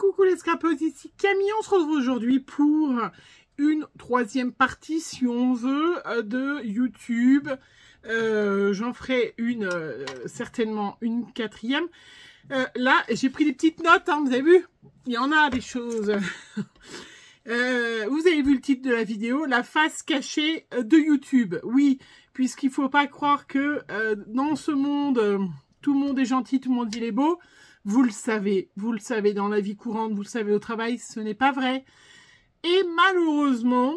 Coucou les scrapeuses, ici Camille, on se retrouve aujourd'hui pour une troisième partie, si on veut, euh, de YouTube. Euh, j'en ferai une, euh, certainement une quatrième. là, j'ai pris des petites notes, hein, vous avez vu Il y en a des choses. vous avez vu le titre de la vidéo, la face cachée de YouTube. Oui, puisqu'il ne faut pas croire que dans ce monde, tout le monde est gentil, tout le monde il est beau. Vous le savez, vous le savez dans la vie courante, vous le savez au travail, ce n'est pas vrai. Et malheureusement,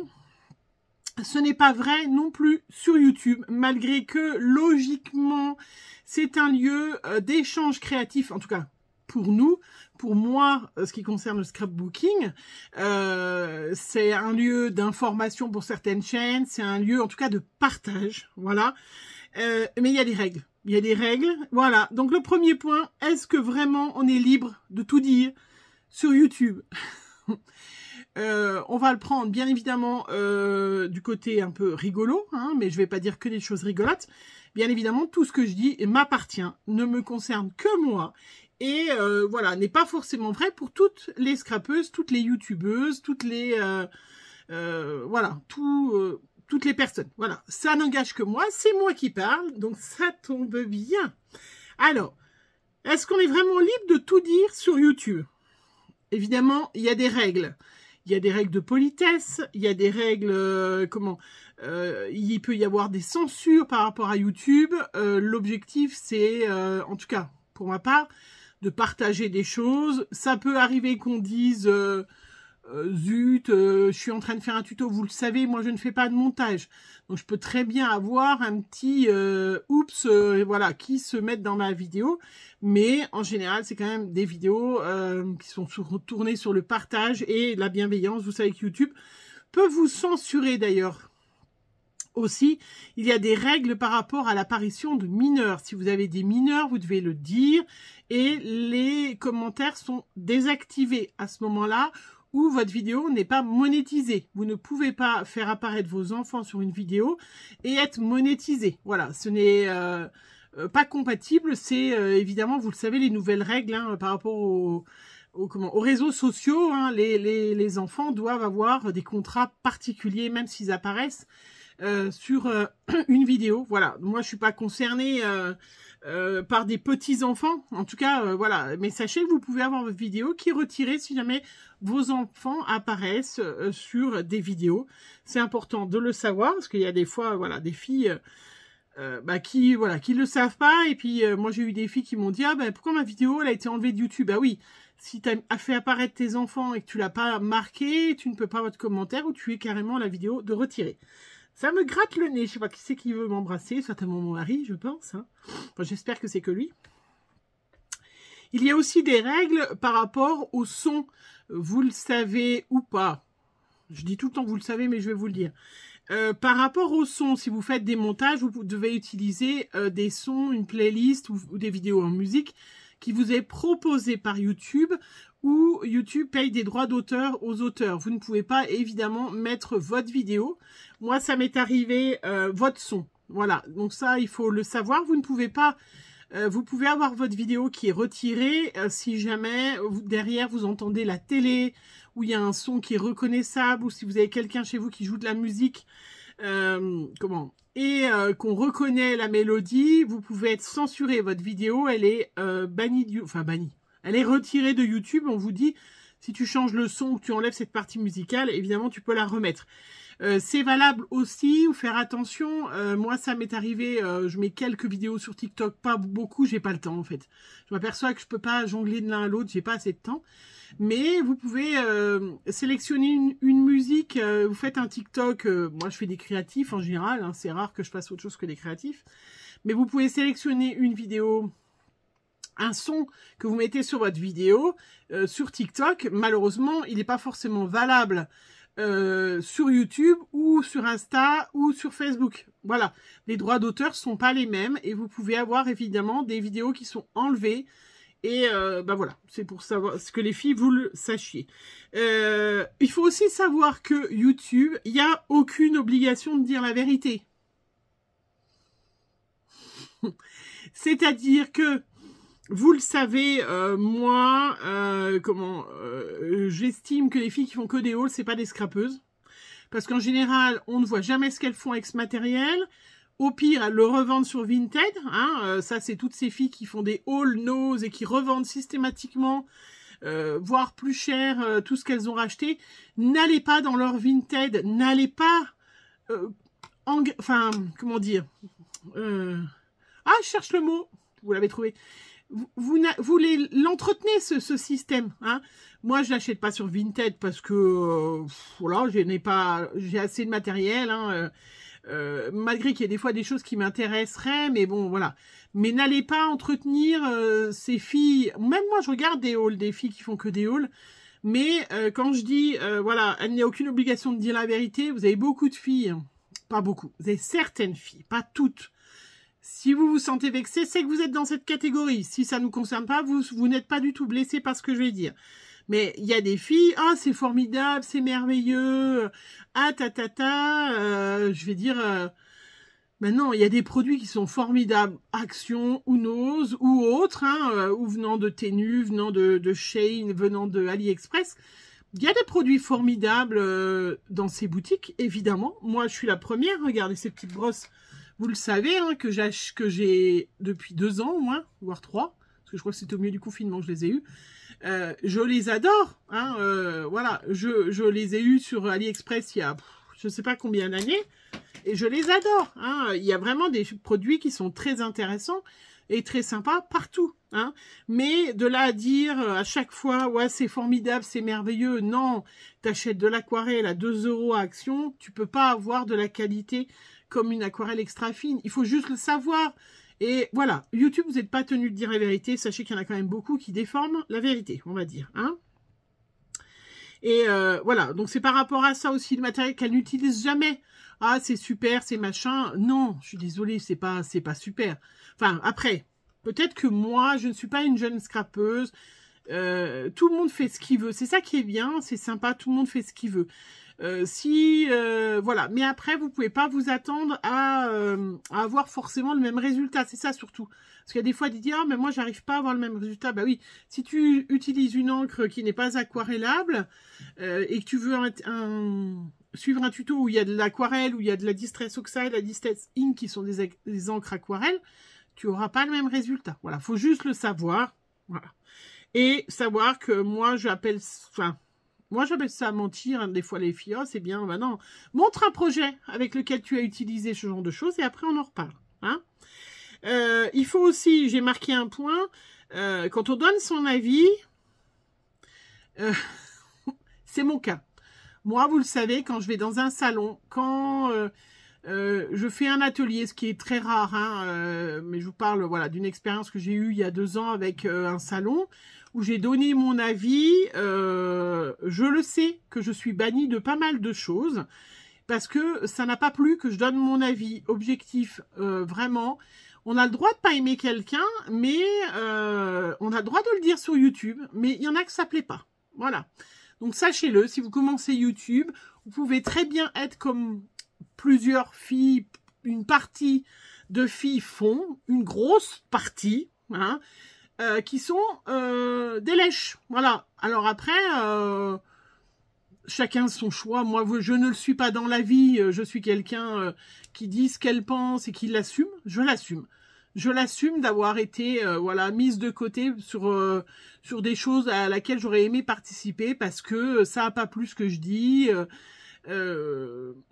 ce n'est pas vrai non plus sur YouTube, malgré que logiquement, c'est un lieu euh, d'échange créatif, en tout cas pour nous, pour moi, euh, ce qui concerne le scrapbooking, euh, c'est un lieu d'information pour certaines chaînes, c'est un lieu en tout cas de partage, voilà. mais il y a des règles. Il y a des règles. Voilà. Donc le premier point, est-ce que vraiment on est libre de tout dire sur YouTube euh, on va le prendre bien évidemment euh, du côté un peu rigolo, hein, mais je ne vais pas dire que des choses rigolotes. Bien évidemment, tout ce que je dis m'appartient, ne me concerne que moi, et euh, voilà, n'est pas forcément vrai pour toutes les scrapeuses, toutes les youtubeuses, toutes les voilà, tout toutes les personnes. Voilà, ça n'engage que moi, c'est moi qui parle, donc ça tombe bien. Alors, est-ce qu'on est vraiment libre de tout dire sur YouTube Évidemment, il y a des règles. Il y a des règles de politesse, il y a des règles, euh, comment euh, Il peut y avoir des censures par rapport à YouTube. Euh, l'objectif, c'est, en tout cas, pour ma part, de partager des choses. Ça peut arriver qu'on dise euh, zut, euh, je suis en train de faire un tuto, vous le savez, moi je ne fais pas de montage. Donc je peux très bien avoir un petit euh, oups voilà, qui se mettent dans ma vidéo. Mais en général, c'est quand même des vidéos qui sont tournées sur le partage et la bienveillance. Vous savez que YouTube peut vous censurer d'ailleurs. Aussi, il y a des règles par rapport à l'apparition de mineurs. Si vous avez des mineurs, vous devez le dire et les commentaires sont désactivés à ce moment-là où votre vidéo n'est pas monétisée. Vous ne pouvez pas faire apparaître vos enfants sur une vidéo et être monétisé. Voilà, ce n'est euh, euh, pas compatible. C'est euh, évidemment, vous le savez, les nouvelles règles hein, par rapport aux, comment, aux réseaux sociaux. Hein. les, les, les enfants doivent avoir des contrats particuliers, même s'ils apparaissent euh, sur euh, une vidéo. Voilà, moi je suis pas concernée euh, par des petits enfants, en tout cas, voilà. Mais sachez que vous pouvez avoir votre vidéo qui est retirée si jamais vos enfants apparaissent sur des vidéos. C'est important de le savoir parce qu'il y a des fois, voilà, des filles. Bah, qui voilà qui le savent pas et puis moi j'ai eu des filles qui m'ont dit ah ben pourquoi ma vidéo elle a été enlevée de YouTube ah oui si tu as fait apparaître tes enfants et que tu l'as pas marqué tu ne peux pas avoir de commentaire ou tu es carrément la vidéo de retirer ça me gratte le nez. Je sais pas qui c'est qui veut m'embrasser. Certainement mon mari, je pense. Hein. J'espère que c'est que lui. Il y a aussi des règles par rapport au son. Vous le savez ou pas. Je dis tout le temps vous le savez, mais je vais vous le dire. Euh, par rapport au son, si vous faites des montages, vous devez utiliser euh, des sons, une playlist ou, ou, des vidéos en musique qui vous est proposée par YouTube où YouTube paye des droits d'auteur aux auteurs. Vous ne pouvez pas évidemment mettre votre vidéo. Moi, ça m'est arrivé euh, votre son. Voilà, donc ça, il faut le savoir. Vous ne pouvez pas... Euh, vous pouvez avoir votre vidéo qui est retirée euh, si jamais derrière vous entendez la télé ou il y a un son qui est reconnaissable ou si vous avez quelqu'un chez vous qui joue de la musique. comment et qu'on reconnaît la mélodie, vous pouvez être censuré. Votre vidéo, elle est bannie Enfin, bannie. Elle est retirée de YouTube. On vous dit, si tu changes le son ou que tu enlèves cette partie musicale, évidemment, tu peux la remettre. Euh, c'est valable aussi, ou faire attention. Euh, moi, ça m'est arrivé, euh, je mets quelques vidéos sur TikTok, pas beaucoup, j'ai pas le temps en fait. Je m'aperçois que je peux pas jongler de l'un à l'autre, j'ai pas assez de temps. Mais vous pouvez sélectionner une, musique, vous faites un TikTok, moi je fais des créatifs en général, hein, c'est rare que je fasse autre chose que des créatifs. Mais vous pouvez sélectionner une vidéo un son que vous mettez sur votre vidéo euh, sur TikTok, malheureusement, il n'est pas forcément valable euh, sur YouTube ou sur Insta ou sur Facebook. Voilà, les droits d'auteur sont pas les mêmes et vous pouvez avoir évidemment des vidéos qui sont enlevées. Et ben voilà, c'est pour savoir ce que les filles vous le sachiez. il faut aussi savoir que YouTube, il n'y a aucune obligation de dire la vérité. C'est-à-dire que vous le savez, euh, moi, euh, comment, euh, j'estime que les filles qui font que des hauls, c'est pas des scrapeuses. Parce qu'en général, on ne voit jamais ce qu'elles font avec ce matériel. Au pire, elles le revendent sur Vinted. Hein, ça, c'est toutes ces filles qui font des hauls nose et qui revendent systématiquement, voire plus cher, tout ce qu'elles ont racheté. N'allez pas dans leur Vinted. N'allez pas... enfin, comment dire Ah, je cherche le mot. Vous l'avez trouvé vous, vous, l'entretenez, ce, système. Hein. Moi, je n'achète pas sur Vinted parce que euh, voilà, je n'ai pas, j'ai assez de matériel. Hein, euh, euh, malgré qu'il y ait des fois des choses qui m'intéresseraient, mais bon, voilà. Mais n'allez pas entretenir ces filles. Même moi, je regarde des hauls, des filles qui font que des hauls. Mais quand je dis, voilà, elle a aucune obligation de dire la vérité, vous avez beaucoup de filles, hein. pas beaucoup, vous avez certaines filles, pas toutes, si vous vous sentez vexé, c'est que vous êtes dans cette catégorie. Si ça ne nous concerne pas, vous, n'êtes pas du tout blessé par ce que je vais dire. Mais il y a des filles, ah c'est formidable, c'est merveilleux, ah ta ta ta, euh, je vais dire, euh, maintenant il y a des produits qui sont formidables, Action ou Nose ou autres, hein, euh, ou venant de Tenu, venant de, Shane, venant de AliExpress. Il y a des produits formidables dans ces boutiques, évidemment. Moi je suis la première, regardez ces petites brosses vous le savez, hein, que j'ai depuis deux ans au moins, voire trois, parce que je crois que c'était au milieu du confinement que je les ai eus. Euh, je les adore, hein, euh, voilà, je, les ai eus sur AliExpress il y a je je sais pas combien d'années, et je les adore. Hein. Il y a vraiment des produits qui sont très intéressants et très sympas partout. Hein. Mais de là à dire euh, à chaque fois, ouais, c'est formidable, c'est merveilleux, non, tu achètes de l'aquarelle à 2 euros à action, tu peux pas avoir de la qualité comme une aquarelle extra fine. Il faut juste le savoir. Et voilà, YouTube, vous n'êtes pas tenu de dire la vérité. Sachez qu'il y en a quand même beaucoup qui déforment la vérité, on va dire. Hein. et euh, voilà, donc c'est par rapport à ça aussi, le matériel qu'elle n'utilise jamais. Ah, c'est super, c'est machin. Non, je suis désolée, c'est pas, c'est pas super. Enfin, après, peut-être que moi, je ne suis pas une jeune scrapeuse. Euh, tout le monde fait ce qu'il veut. C'est ça qui est bien, c'est sympa, tout le monde fait ce qu'il veut. Euh, si euh, voilà, mais après vous pouvez pas vous attendre euh, à, avoir forcément le même résultat, c'est ça surtout. Parce qu'il y a des fois des dire ah, mais moi j'arrive pas à avoir le même résultat. Bah oui, si tu utilises une encre qui n'est pas aquarellable et que tu veux un, suivre un tuto où il y a de l'aquarelle, où il y a de la distress oxide, la distress ink qui sont des, des encres aquarelles, tu auras pas le même résultat. Voilà, faut juste le savoir. Voilà. Et savoir que moi j'appelle, enfin moi, j'appelle ça mentir. Des fois, les filles, oh, c'est bien. Ben Montre un projet avec lequel tu as utilisé ce genre de choses et après, on en reparle. Hein. Euh, il faut aussi, j'ai marqué un point, euh, quand on donne son avis, euh, c'est mon cas. Moi, vous le savez, quand je vais dans un salon, quand je fais un atelier, ce qui est très rare, hein, mais je vous parle voilà d'une expérience que j'ai eue il y a deux ans avec un salon, où j'ai donné mon avis, euh, je le sais que je suis bannie de pas mal de choses parce que ça n'a pas plu que je donne mon avis objectif euh, vraiment. On a le droit de pas aimer quelqu'un, mais euh, on a le droit de le dire sur YouTube, mais il y en a que ça plaît pas. Voilà. Donc sachez-le, si vous commencez YouTube, vous pouvez très bien être comme plusieurs filles, une partie de filles font, une grosse partie, hein, euh, qui sont euh, des lèches. Voilà. Alors après, euh, chacun son choix. Moi, je ne le suis pas dans la vie. Je suis quelqu'un qui dit ce qu'elle pense et qui l'assume. Je l'assume. Je l'assume d'avoir été voilà mise de côté sur sur des choses à laquelle j'aurais aimé participer parce que ça n'a pas plus que je dis.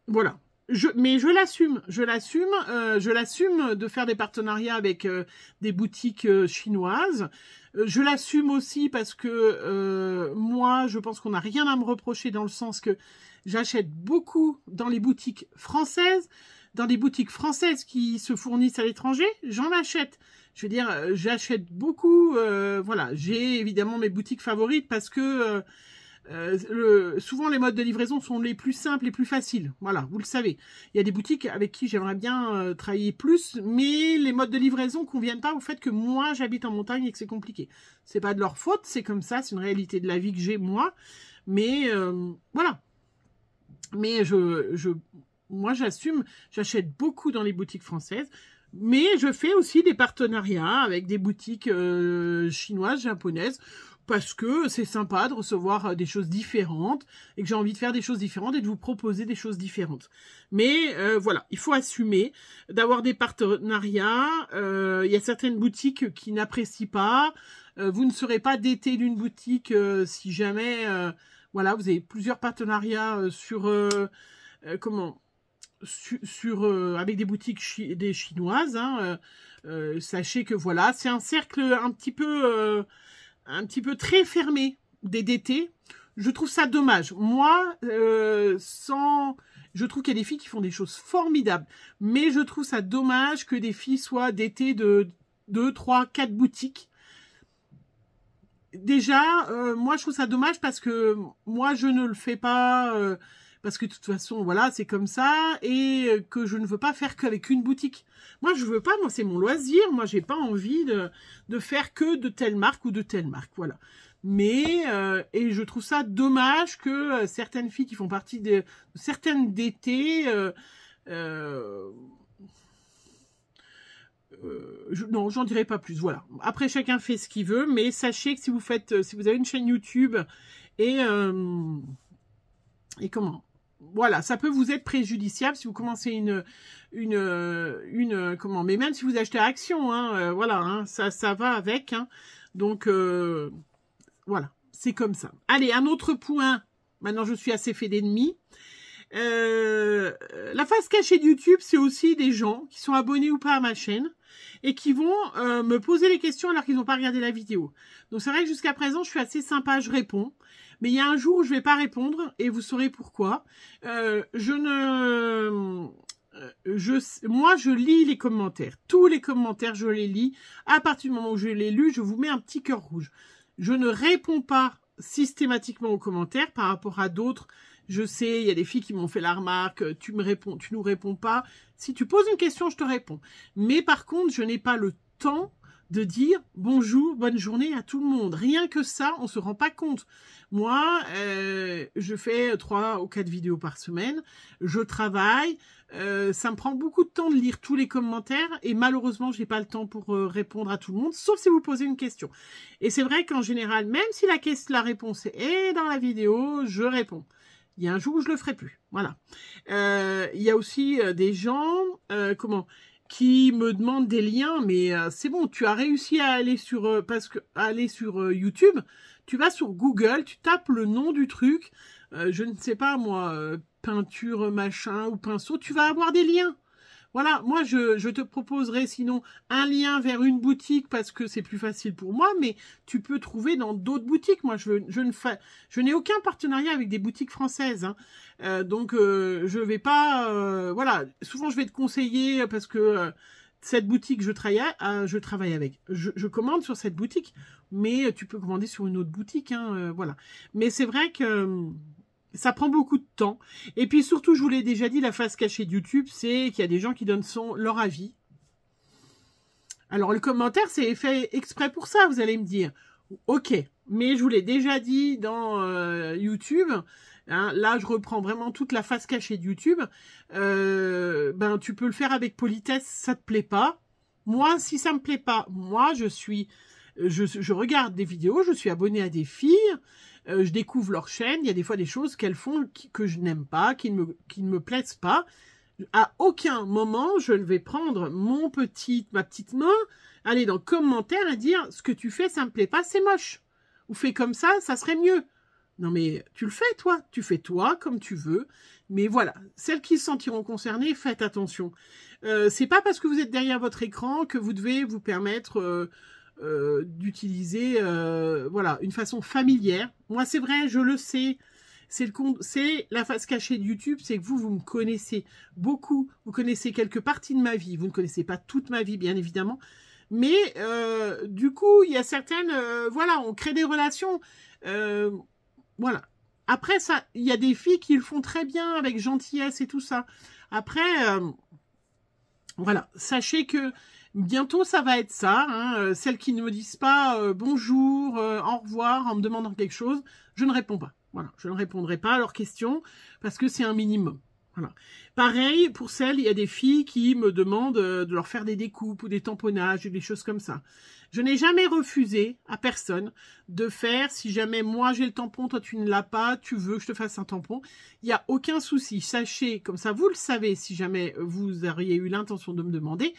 voilà je, mais je l'assume, je l'assume, euh, je l'assume de faire des partenariats avec euh, des boutiques euh, chinoises. Je l'assume aussi parce que moi, je pense qu'on n'a rien à me reprocher dans le sens que j'achète beaucoup dans les boutiques françaises, dans des boutiques françaises qui se fournissent à l'étranger, j'en achète. Je veux dire, j'achète beaucoup. voilà, j'ai évidemment mes boutiques favorites parce que euh, souvent, les modes de livraison sont les plus simples, les plus faciles. Voilà, vous le savez. Il y a des boutiques avec qui j'aimerais bien euh, travailler plus, mais les modes de livraison conviennent pas au fait que moi, j'habite en montagne et que c'est compliqué. C'est pas de leur faute, c'est comme ça, c'est une réalité de la vie que j'ai moi. Mais euh, voilà. Mais je, moi, j'assume, j'achète beaucoup dans les boutiques françaises. Mais je fais aussi des partenariats avec des boutiques chinoises, japonaises parce que c'est sympa de recevoir euh, des choses différentes et que j'ai envie de faire des choses différentes et de vous proposer des choses différentes. Mais euh, voilà, il faut assumer d'avoir des partenariats. Euh, il y a certaines boutiques qui n'apprécient pas. vous ne serez pas d'été d'une boutique si jamais voilà, vous avez plusieurs partenariats sur comment sur, avec des boutiques des chinoises. Hein, sachez que voilà, c'est un cercle un petit peu un petit peu très fermé des DT, je trouve ça dommage. Moi, euh, sans... Je trouve qu'il y a des filles qui font des choses formidables, mais je trouve ça dommage que des filles soient d'été de 2, 3, 4 boutiques. Déjà, euh, moi, je trouve ça dommage parce que moi, je ne le fais pas... Euh, parce que de toute façon, voilà, c'est comme ça, et euh, que je ne veux pas faire qu'avec une boutique. Moi, je ne veux pas, moi, c'est mon loisir, moi, j'ai pas envie de, faire que de telle marque ou de telle marque, voilà. Mais, euh, et je trouve ça dommage que euh, certaines filles qui font partie de, certaines DT, je, non, j'en dirai pas plus. Voilà. Après, chacun fait ce qu'il veut, mais sachez que si vous faites, si vous avez une chaîne YouTube et et comment voilà, ça peut vous être préjudiciable si vous commencez une, une, euh, une, euh, comment, mais même si vous achetez action, hein, euh, voilà, hein, ça, ça va avec, hein, donc, voilà, c'est comme ça. Allez, un autre point, maintenant je suis assez fait d'ennemis, la face cachée de YouTube, c'est aussi des gens qui sont abonnés ou pas à ma chaîne et qui vont me poser les questions alors qu'ils n'ont pas regardé la vidéo. Donc c'est vrai que jusqu'à présent, je suis assez sympa, je réponds. Mais il y a un jour où je ne vais pas répondre et vous saurez pourquoi. Euh, je ne... Euh, moi, je lis les commentaires. Tous les commentaires, je les lis. À partir du moment où je les lus, je vous mets un petit cœur rouge. Je ne réponds pas systématiquement aux commentaires par rapport à d'autres. Je sais, il y a des filles qui m'ont fait la remarque, tu me réponds, tu nous réponds pas. Si tu poses une question, je te réponds. Mais par contre, je n'ai pas le temps de dire bonjour, bonne journée à tout le monde. Rien que ça, on se rend pas compte. Moi, euh, je fais trois ou quatre vidéos par semaine, je travaille, euh, ça me prend beaucoup de temps de lire tous les commentaires et malheureusement, je n'ai pas le temps pour euh, répondre à tout le monde, sauf si vous posez une question. Et c'est vrai qu'en général, même si la, la réponse est dans la vidéo, je réponds. Il y a un jour où je le ferai plus. Voilà. Il y a aussi des gens, comment qui me demande des liens, mais euh, c'est bon, tu as réussi à aller sur, euh, parce que, aller sur euh, YouTube, tu vas sur Google, tu tapes le nom du truc, je ne sais pas moi, peinture machin ou pinceau, tu vas avoir des liens. Voilà, moi je, te proposerai sinon un lien vers une boutique parce que c'est plus facile pour moi, mais tu peux trouver dans d'autres boutiques. Moi, je, ne fais, je n'ai aucun partenariat avec des boutiques françaises, hein. euh, donc euh, je ne vais pas, euh, voilà. Souvent, je vais te conseiller parce que cette boutique, je travaille, je travaille avec. Je, commande sur cette boutique, mais tu peux commander sur une autre boutique, hein, voilà. Mais c'est vrai que ça prend beaucoup de temps. Et puis surtout, je vous l'ai déjà dit, la face cachée de YouTube, c'est qu'il y a des gens qui donnent leur avis. Alors le commentaire, c'est fait exprès pour ça, vous allez me dire. Ok, mais je vous l'ai déjà dit dans euh, YouTube. Hein, là, je reprends vraiment toute la face cachée de YouTube. Euh, ben, tu peux le faire avec politesse, ça te plaît pas. Moi, si ça me plaît pas, moi, je suis euh, je, regarde des vidéos, je suis abonné à des filles, euh, je découvre leur chaîne, il y a des fois des choses qu'elles font que je n'aime pas, qui ne, me, ne me plaisent pas. À aucun moment, je ne vais prendre mon petit, ma petite main, aller dans commentaire et dire ce que tu fais, ça me plaît pas, c'est moche. Ou fais comme ça, ça serait mieux. Non mais tu le fais toi, tu fais toi comme tu veux. Mais voilà, celles qui se sentiront concernées, faites attention. Euh, c'est pas parce que vous êtes derrière votre écran que vous devez vous permettre euh, euh, d'utiliser euh, voilà une façon familière. Moi c'est vrai, je le sais. C'est le c'est la face cachée de YouTube, c'est que vous vous me connaissez beaucoup, vous connaissez quelques parties de ma vie, vous ne connaissez pas toute ma vie bien évidemment, mais euh, du coup il y a certaines voilà on crée des relations voilà. Après ça, il y a des filles qui le font très bien avec gentillesse et tout ça. Après voilà, sachez que Bientôt, ça va être ça. Hein. Euh, celles qui ne me disent pas euh, bonjour, euh, au revoir, en me demandant quelque chose, je ne réponds pas. Voilà, je ne répondrai pas à leurs questions parce que c'est un minimum. Voilà. Pareil pour celles, il y a des filles qui me demandent de leur faire des découpes ou des tamponnages ou des choses comme ça. Je n'ai jamais refusé à personne de faire, si jamais moi j'ai le tampon, toi tu ne l'as pas, tu veux que je te fasse un tampon. Il n'y a aucun souci. Sachez, comme ça vous le savez, si jamais vous auriez eu l'intention de me demander,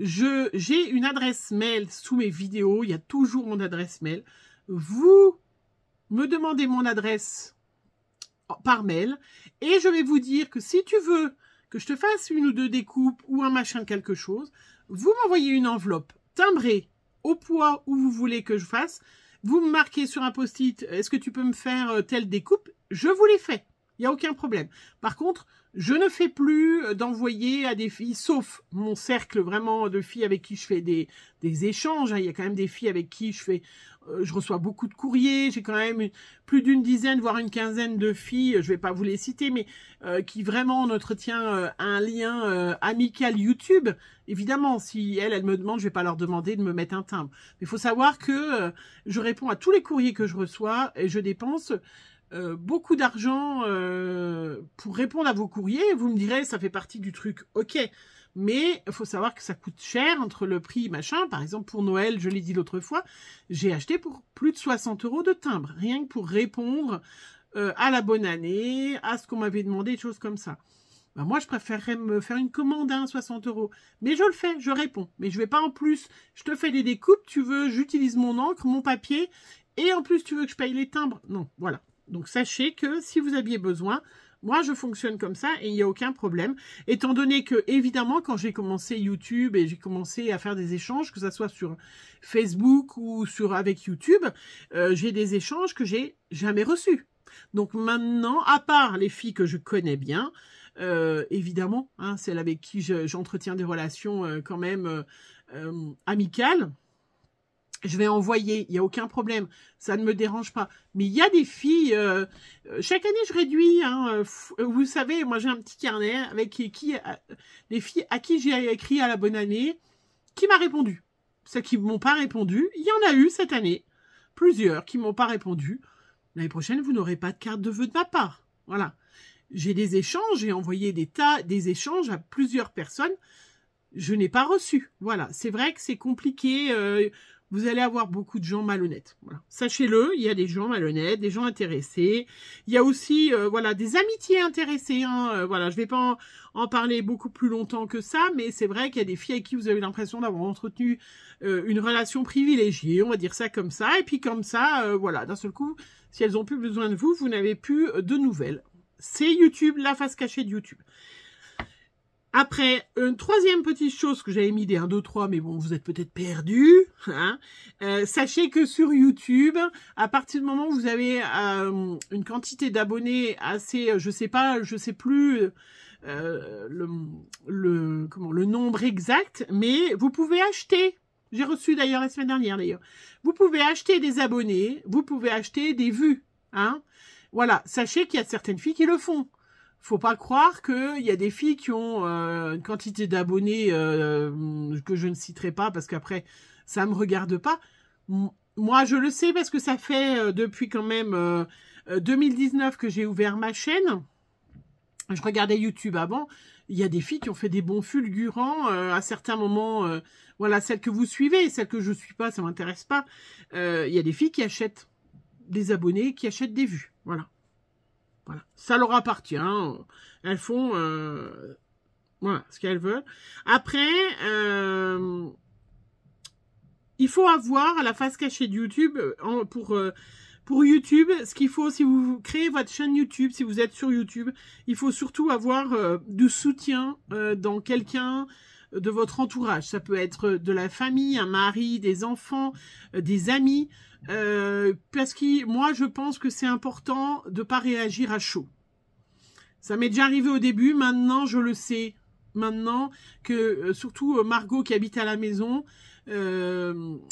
j'ai une adresse mail sous mes vidéos. Il y a toujours mon adresse mail. Vous me demandez mon adresse par mail et je vais vous dire que si tu veux que je te fasse une ou deux découpes ou un machin quelque chose, vous m'envoyez une enveloppe timbrée au poids où vous voulez que je fasse. Vous me marquez sur un post-it, est-ce que tu peux me faire euh, telle découpe Je vous les fais. Il n'y a aucun problème. Par contre, je ne fais plus euh, d'envoyer à des filles, sauf mon cercle vraiment de filles avec qui je fais des, des échanges. Hein. Il y a quand même des filles avec qui je fais euh, je reçois beaucoup de courriers, j'ai quand même plus d'une dizaine, voire une quinzaine de filles, euh, je vais pas vous les citer, mais euh, qui vraiment entretient un lien amical YouTube. Évidemment, si elles, elles me demandent, je vais pas leur demander de me mettre un timbre. Mais il faut savoir que je réponds à tous les courriers que je reçois et je dépense beaucoup d'argent pour répondre à vos courriers. Vous me direz, ça fait partie du truc, ok mais il faut savoir que ça coûte cher entre le prix machin. Par exemple, pour Noël, je l'ai dit l'autre fois, j'ai acheté pour plus de 60 euros de timbre, rien que pour répondre euh, à la bonne année, à ce qu'on m'avait demandé, des choses comme ça. Bah, moi, je préférerais me faire une commande à 60 euros. Mais je le fais, je réponds. Mais je vais pas en plus. Je te fais des découpes, tu veux, j'utilise mon encre, mon papier, et en plus, tu veux que je paye les timbres. Non, voilà. Donc, sachez que si vous aviez besoin, moi, je fonctionne comme ça et il n'y a aucun problème. Étant donné que, évidemment, quand j'ai commencé YouTube et j'ai commencé à faire des échanges, que ce soit sur Facebook ou sur avec YouTube, euh, j'ai des échanges que j'ai jamais reçus. Donc maintenant, à part les filles que je connais bien, euh, évidemment, hein, celles avec qui j'entretiens des relations euh, quand même amicales, je vais envoyer, il n'y a aucun problème, ça ne me dérange pas. Mais il y a des filles, euh, euh, chaque année je réduis, hein, euh, vous savez, moi j'ai un petit carnet avec qui, les filles à qui j'ai écrit à la bonne année, qui m'a répondu. Ceux qui m'ont pas répondu, il y en a eu cette année, plusieurs qui m'ont pas répondu. L'année prochaine, vous n'aurez pas de carte de vœux de ma part. Voilà. J'ai des échanges, j'ai envoyé des tas, des échanges à plusieurs personnes. Je n'ai pas reçu. Voilà. C'est vrai que c'est compliqué vous allez avoir beaucoup de gens malhonnêtes. Sachez-le, il y a des gens malhonnêtes, des gens intéressés. Il y a aussi euh, voilà, des amitiés intéressées. Hein. Euh, voilà, je ne vais pas en, parler beaucoup plus longtemps que ça, mais c'est vrai qu'il y a des filles avec qui vous avez l'impression d'avoir entretenu euh, une relation privilégiée, on va dire ça comme ça. Et puis comme ça, voilà, d'un seul coup, si elles ont plus besoin de vous, vous n'avez plus de nouvelles. C'est YouTube, la face cachée de YouTube. Après, une troisième petite chose que j'avais mis des 1, 2, 3, mais bon, vous êtes peut-être perdus. Hein euh, sachez que sur YouTube, à partir du moment où vous avez euh, une quantité d'abonnés assez, euh, je sais pas, je sais plus le, le, comment, le nombre exact, mais vous pouvez acheter. J'ai reçu d'ailleurs la semaine dernière d'ailleurs. Vous pouvez acheter des abonnés, vous pouvez acheter des vues. Hein voilà, sachez qu'il y a certaines filles qui le font faut pas croire qu'il y a des filles qui ont euh, une quantité d'abonnés euh, que je ne citerai pas parce qu'après ça ne me regarde pas. moi je le sais parce que ça fait euh, depuis quand même 2019 que j'ai ouvert ma chaîne. Je regardais YouTube avant. Il y a des filles qui ont fait des bons fulgurants à certains moments. voilà, celles que vous suivez, celles que je ne suis pas, ça m'intéresse pas. Il y a des filles qui achètent des abonnés, qui achètent des vues. Voilà. Ça leur appartient. Elles font euh, ce qu'elles veulent. Après, euh, il faut avoir la face cachée de YouTube euh, pour... pour YouTube, ce qu'il faut, si vous créez votre chaîne YouTube, si vous êtes sur YouTube, il faut surtout avoir du soutien dans quelqu'un de votre entourage. Ça peut être de la famille, un mari, des enfants, euh, des amis. Euh, parce que moi, je pense que c'est important de ne pas réagir à chaud. Ça m'est déjà arrivé au début, maintenant je le sais. Maintenant que, euh, surtout Margot qui habite à la maison,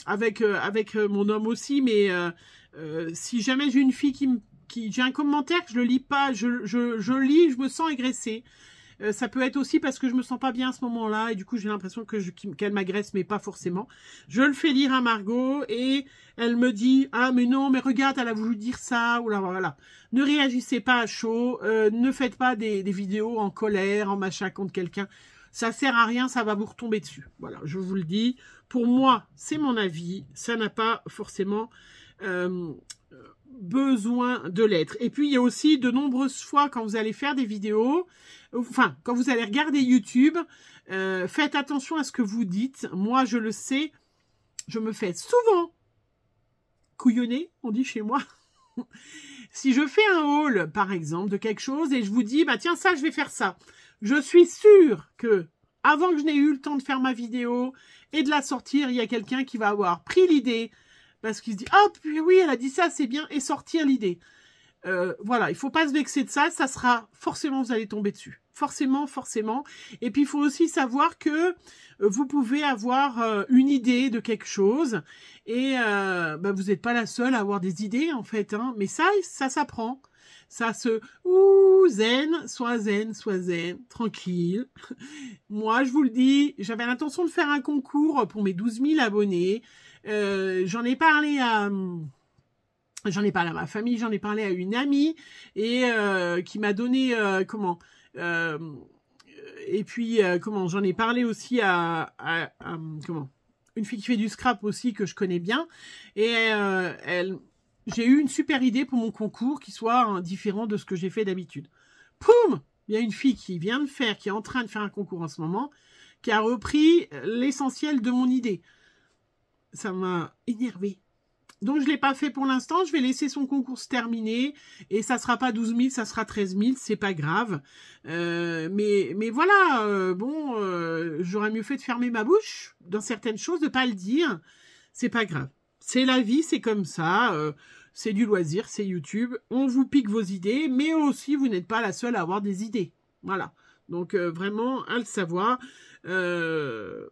avec, avec mon homme aussi, mais si jamais j'ai une fille qui j'ai un commentaire, je le lis pas, je, je, je lis, je me sens agressée. Euh, ça peut être aussi parce que je me sens pas bien à ce moment-là et du coup j'ai l'impression que qu'elle m'agresse, mais pas forcément. Je le fais lire à Margot et elle me dit ah mais non mais regarde elle a voulu dire ça ou là voilà. Ne réagissez pas à chaud, euh, ne faites pas des, vidéos en colère, en machin contre quelqu'un ça sert à rien, ça va vous retomber dessus. Voilà, je vous le dis. Pour moi, c'est mon avis. Ça n'a pas forcément euh, besoin de l'être. Et puis, il y a aussi de nombreuses fois quand vous allez faire des vidéos, enfin, quand vous allez regarder YouTube, euh, faites attention à ce que vous dites. Moi, je le sais, je me fais souvent couillonner, on dit chez moi. si je fais un haul, par exemple, de quelque chose et je vous dis, bah tiens, ça, je vais faire ça. Je suis sûre que avant que je n'ai eu le temps de faire ma vidéo et de la sortir, il y a quelqu'un qui va avoir pris l'idée, parce qu'il se dit, ah, puis oui, elle a dit ça, c'est bien, et sortir l'idée. Euh, voilà, il ne faut pas se vexer de ça, ça sera forcément vous allez tomber dessus. Forcément, forcément. Et puis il faut aussi savoir que euh, vous pouvez avoir euh, une idée de quelque chose et bah, vous n'êtes pas la seule à avoir des idées en fait. Hein. Mais ça, ça s'apprend. Ça se ouh zen, sois zen, sois zen, tranquille. Moi, je vous le dis, j'avais l'intention de faire un concours pour mes 12 000 abonnés. Euh, j'en ai parlé à... Hum, j'en ai parlé à ma famille, j'en ai parlé à une amie et euh, qui m'a donné euh, comment et puis comment j'en ai parlé aussi à, hum, comment une fille qui fait du scrap aussi que je connais bien et elle j'ai eu une super idée pour mon concours qui soit hein, différent de ce que j'ai fait d'habitude. Poum Il y a une fille qui vient de faire, qui est en train de faire un concours en ce moment, qui a repris l'essentiel de mon idée ça m'a énervé. Donc je l'ai pas fait pour l'instant, je vais laisser son concours se terminer et ça sera pas 12 000, ça sera 13 000, c'est pas grave. Euh, mais mais voilà, euh, bon, euh, j'aurais mieux fait de fermer ma bouche dans certaines choses, de pas le dire, c'est pas grave. C'est la vie, c'est comme ça, c'est du loisir, c'est YouTube. On vous pique vos idées, mais aussi vous n'êtes pas la seule à avoir des idées. Voilà. Donc vraiment à le savoir. Euh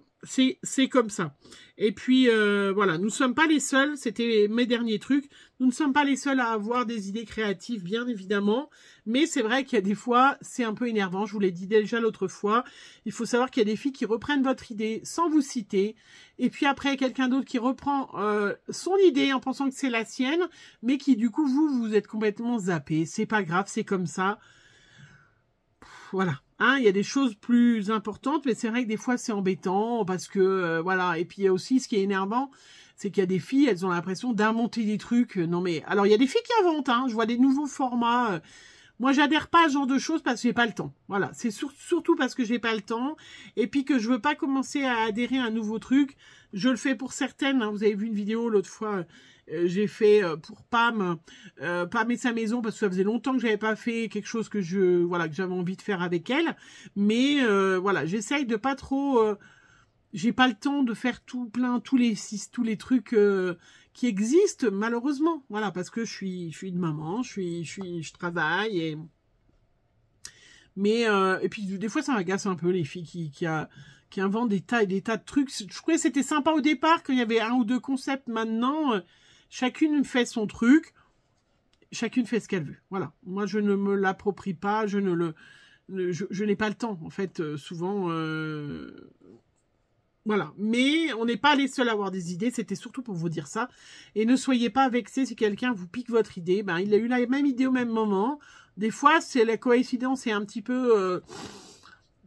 c'est comme ça. Et puis euh, voilà, nous ne sommes pas les seuls, c'était mes derniers trucs, nous ne sommes pas les seuls à avoir des idées créatives, bien évidemment, mais c'est vrai qu'il y a des fois, c'est un peu énervant, je vous l'ai dit déjà l'autre fois, il faut savoir qu'il y a des filles qui reprennent votre idée sans vous citer, et puis après quelqu'un d'autre qui reprend euh, son idée en pensant que c'est la sienne, mais qui du coup, vous, vous êtes complètement zappé, c'est pas grave, c'est comme ça. voilà. Hein, il y a des choses plus importantes, mais c'est vrai que des fois c'est embêtant parce que euh, voilà. Et puis il y a aussi ce qui est énervant, c'est qu'il y a des filles, elles ont l'impression d'inventer des trucs. Non mais alors il y a des filles qui inventent. Hein, je vois des nouveaux formats. Euh, moi, j'adhère pas à ce genre de choses parce que j'ai pas le temps. Voilà, c'est surtout parce que j'ai pas le temps et puis que je veux pas commencer à adhérer à un nouveau truc. Je le fais pour certaines. Hein. Vous avez vu une vidéo l'autre fois, euh, j'ai fait euh, pour Pam, euh, Pam et sa maison parce que ça faisait longtemps que j'avais pas fait quelque chose que je, voilà, que j'avais envie de faire avec elle. Mais voilà, j'essaye de pas trop j'ai pas le temps de faire tout plein tous les tous les trucs euh, qui existent malheureusement voilà parce que je suis je suis maman je suis je travaille et mais euh, et puis des fois ça m'agace un peu les filles qui euh, inventent des tas et des tas de trucs je trouvais c'était sympa au départ qu'il y avait un ou deux concepts maintenant chacune fait son truc chacune fait ce qu'elle veut voilà moi je ne me l'approprie pas je ne le je n'ai pas le temps en fait souvent voilà. Mais on n'est pas les seuls à avoir des idées. C'était surtout pour vous dire ça. Et ne soyez pas vexés si quelqu'un vous pique votre idée. Ben, il a eu la même idée au même moment. Des fois, c'est la coïncidence est un petit peu euh,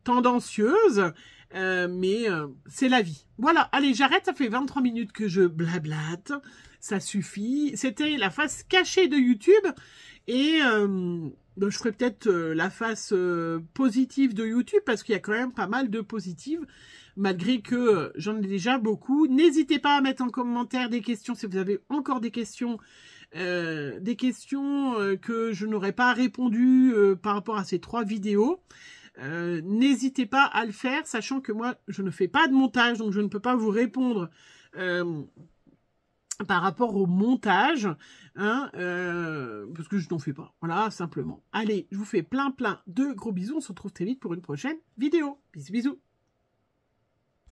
tendancieuse. Euh, mais euh, c'est la vie. Voilà, allez, j'arrête, ça fait 23 minutes que je blablate, ça suffit. C'était la face cachée de YouTube et euh, ben, je ferai peut-être euh, la face positive de YouTube parce qu'il y a quand même pas mal de positives malgré que euh, j'en ai déjà beaucoup. N'hésitez pas à mettre en commentaire des questions si vous avez encore des questions. Euh, des questions euh, que je n'aurais pas répondu par rapport à ces trois vidéos. N'hésitez pas à le faire, sachant que moi, je ne fais pas de montage, donc je ne peux pas vous répondre par rapport au montage, hein, parce que je n'en fais pas. Voilà, simplement. Allez, je vous fais plein plein de gros bisous. On se retrouve très vite pour une prochaine vidéo. Bisous bisous.